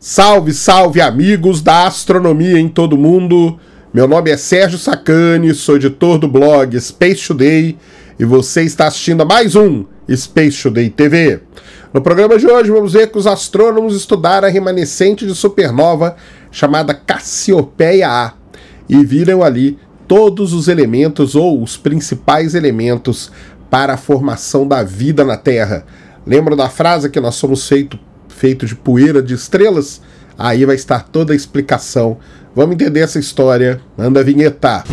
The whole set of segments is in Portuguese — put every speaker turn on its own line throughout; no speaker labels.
Salve, salve amigos da astronomia em todo mundo. Meu nome é Sérgio Sacani, sou editor do blog Space Today e você está assistindo a mais um Space Today TV. No programa de hoje vamos ver que os astrônomos estudaram a remanescente de supernova chamada Cassiopeia A e viram ali todos os elementos ou os principais elementos para a formação da vida na Terra. Lembra da frase que nós somos feitos feito de poeira de estrelas? Aí vai estar toda a explicação. Vamos entender essa história. Manda vinheta.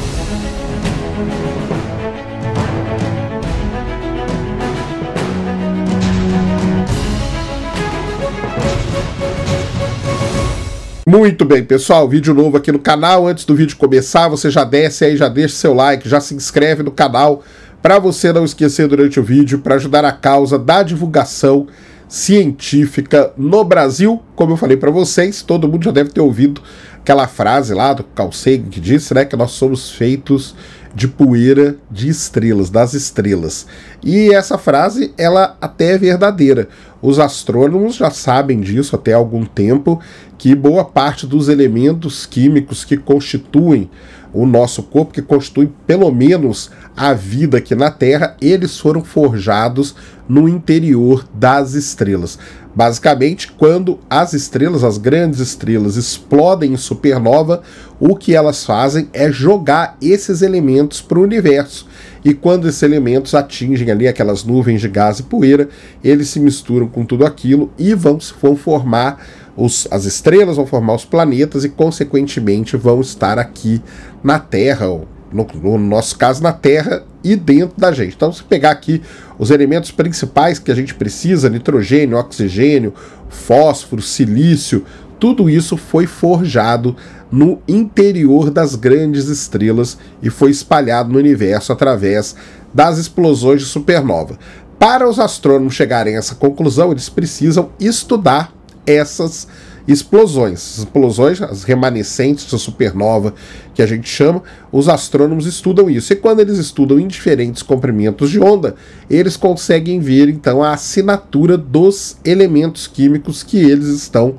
Muito bem, pessoal, vídeo novo aqui no canal. Antes do vídeo começar, você já desce aí, já deixa seu like, já se inscreve no canal para você não esquecer durante o vídeo, para ajudar a causa da divulgação científica no Brasil. Como eu falei para vocês, todo mundo já deve ter ouvido aquela frase lá do Carl Sagan que disse, né, que nós somos feitos de poeira de estrelas, das estrelas. E essa frase, ela até é verdadeira. Os astrônomos já sabem disso até há algum tempo, que boa parte dos elementos químicos que constituem o nosso corpo, que constitui pelo menos a vida aqui na Terra, eles foram forjados no interior das estrelas. Basicamente, quando as estrelas, as grandes estrelas, explodem em supernova, o que elas fazem é jogar esses elementos para o universo. E quando esses elementos atingem ali aquelas nuvens de gás e poeira, eles se misturam com tudo aquilo e vão se formar os, as estrelas vão formar os planetas e, consequentemente, vão estar aqui na Terra, ou no, no, nosso caso, na Terra e dentro da gente. Então, se pegar aqui os elementos principais que a gente precisa, nitrogênio, oxigênio, fósforo, silício, tudo isso foi forjado no interior das grandes estrelas e foi espalhado no universo através das explosões de supernova. Para os astrônomos chegarem a essa conclusão, eles precisam estudar essas explosões. Explosões, as remanescentes, da supernova que a gente chama, os astrônomos estudam isso. E quando eles estudam em diferentes comprimentos de onda, eles conseguem ver então a assinatura dos elementos químicos que eles estão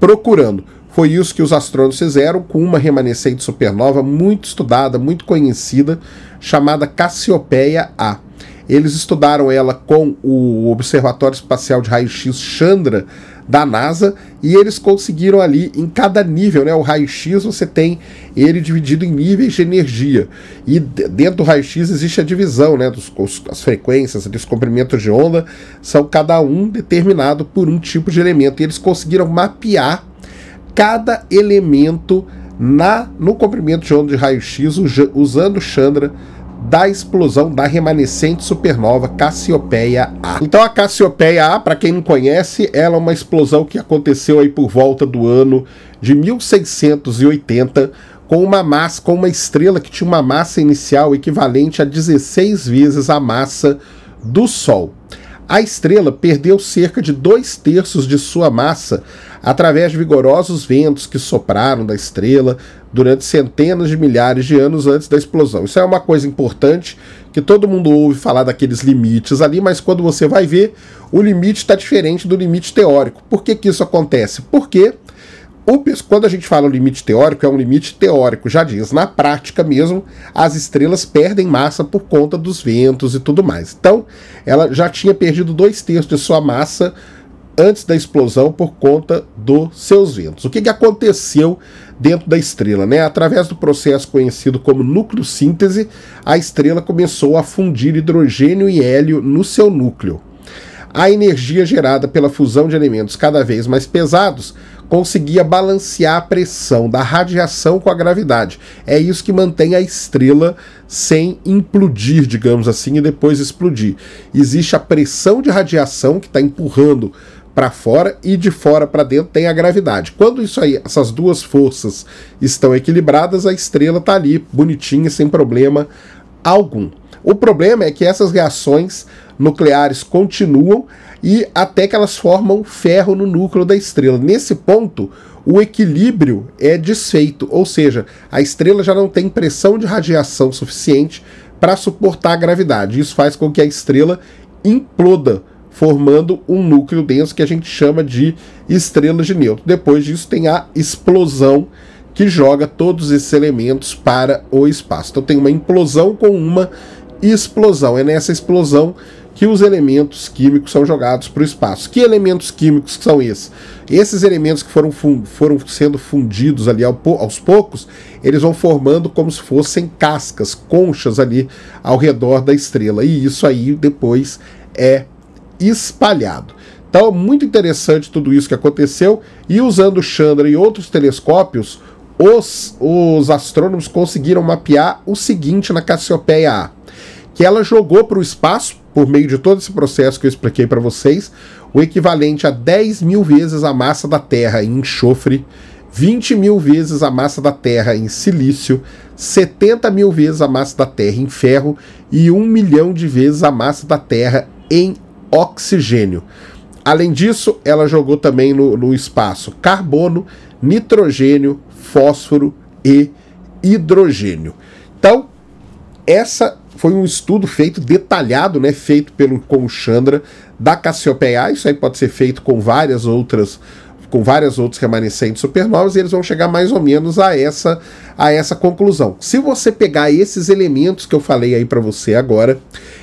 procurando. Foi isso que os astrônomos fizeram com uma remanescente supernova muito estudada, muito conhecida, chamada Cassiopeia A. Eles estudaram ela com o Observatório Espacial de Raio-X Chandra da NASA e eles conseguiram ali em cada nível, né? O raio-x você tem ele dividido em níveis de energia. E dentro do raio-x existe a divisão, né? Dos, os, as frequências, dos comprimentos de onda, são cada um determinado por um tipo de elemento. E eles conseguiram mapear cada elemento na no comprimento de onda de raio-x usando Chandra da explosão da remanescente supernova Cassiopeia A. Então a Cassiopeia A, para quem não conhece, ela é uma explosão que aconteceu aí por volta do ano de 1680 com uma massa, com uma estrela que tinha uma massa inicial equivalente a 16 vezes a massa do Sol. A estrela perdeu cerca de dois terços de sua massa através de vigorosos ventos que sopraram da estrela, durante centenas de milhares de anos antes da explosão. Isso é uma coisa importante que todo mundo ouve falar daqueles limites ali, mas quando você vai ver, o limite está diferente do limite teórico. Por que, que isso acontece? Porque quando a gente fala o limite teórico, é um limite teórico, já diz. Na prática mesmo, as estrelas perdem massa por conta dos ventos e tudo mais. Então, ela já tinha perdido dois terços de sua massa antes da explosão por conta dos seus ventos. O que, que aconteceu dentro da estrela? Né? Através do processo conhecido como núcleo-síntese, a estrela começou a fundir hidrogênio e hélio no seu núcleo. A energia gerada pela fusão de elementos cada vez mais pesados conseguia balancear a pressão da radiação com a gravidade. É isso que mantém a estrela sem implodir, digamos assim, e depois explodir. Existe a pressão de radiação que está empurrando para fora e de fora para dentro tem a gravidade. Quando isso aí, essas duas forças estão equilibradas, a estrela está ali bonitinha, sem problema algum. O problema é que essas reações nucleares continuam e até que elas formam ferro no núcleo da estrela. Nesse ponto, o equilíbrio é desfeito, ou seja, a estrela já não tem pressão de radiação suficiente para suportar a gravidade. Isso faz com que a estrela imploda formando um núcleo denso que a gente chama de estrela de neutro. Depois disso tem a explosão que joga todos esses elementos para o espaço. Então tem uma implosão com uma explosão. É nessa explosão que os elementos químicos são jogados para o espaço. Que elementos químicos são esses? Esses elementos que foram, foram sendo fundidos ali ao po aos poucos, eles vão formando como se fossem cascas, conchas ali ao redor da estrela. E isso aí depois é espalhado. Então é muito interessante tudo isso que aconteceu e usando Chandra e outros telescópios, os, os astrônomos conseguiram mapear o seguinte na Cassiopeia A, que ela jogou para o espaço, por meio de todo esse processo que eu expliquei para vocês, o equivalente a 10 mil vezes a massa da Terra em enxofre, 20 mil vezes a massa da Terra em silício, 70 mil vezes a massa da Terra em ferro e 1 milhão de vezes a massa da Terra em oxigênio. Além disso, ela jogou também no, no espaço carbono, nitrogênio, fósforo e hidrogênio. Então, essa foi um estudo feito detalhado, né, feito pelo com o Chandra da Cassiopeia. Isso aí pode ser feito com várias outras com várias outras remanescentes supernovas, e eles vão chegar mais ou menos a essa, a essa conclusão. Se você pegar esses elementos que eu falei aí para você agora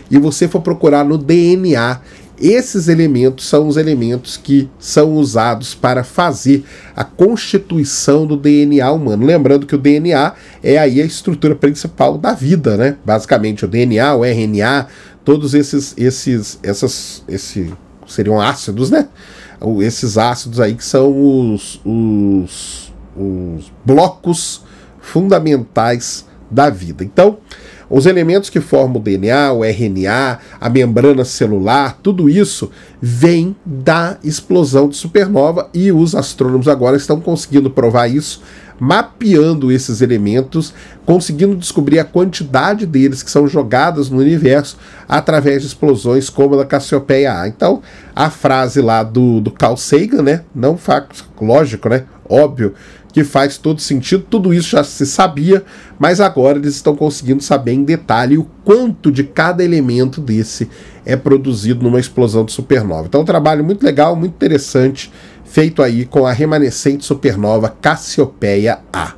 e você for procurar no DNA, esses elementos são os elementos que são usados para fazer a constituição do DNA humano. Lembrando que o DNA é aí a estrutura principal da vida, né? Basicamente o DNA, o RNA, todos esses esses essas esse seriam ácidos, né? Esses ácidos aí que são os, os, os blocos fundamentais da vida. Então, os elementos que formam o DNA, o RNA, a membrana celular, tudo isso vem da explosão de supernova e os astrônomos agora estão conseguindo provar isso mapeando esses elementos, conseguindo descobrir a quantidade deles que são jogadas no universo através de explosões como a da Cassiopeia A. Então, a frase lá do, do Carl Sagan, né? Não lógico, né? Óbvio que faz todo sentido, tudo isso já se sabia, mas agora eles estão conseguindo saber em detalhe o quanto de cada elemento desse é produzido numa explosão de supernova. Então, um trabalho muito legal, muito interessante feito aí com a remanescente supernova Cassiopeia A.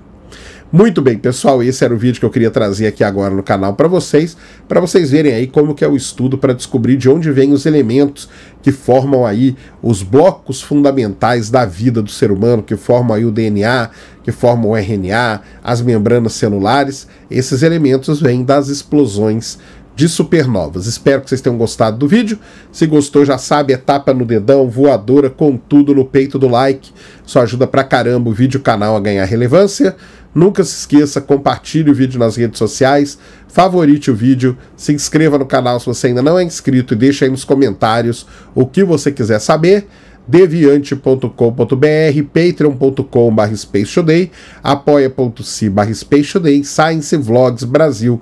Muito bem, pessoal, esse era o vídeo que eu queria trazer aqui agora no canal para vocês, para vocês verem aí como que é o estudo para descobrir de onde vêm os elementos que formam aí os blocos fundamentais da vida do ser humano, que formam aí o DNA, que formam o RNA, as membranas celulares. Esses elementos vêm das explosões de supernovas. Espero que vocês tenham gostado do vídeo. Se gostou, já sabe, etapa é no dedão, voadora, com tudo no peito do like. Isso ajuda pra caramba o vídeo o canal a ganhar relevância. Nunca se esqueça, compartilhe o vídeo nas redes sociais, favorite o vídeo, se inscreva no canal se você ainda não é inscrito e deixe aí nos comentários o que você quiser saber deviante.com.br, patreon.com.br, apoia.se.br, Science Vlogs Brasil,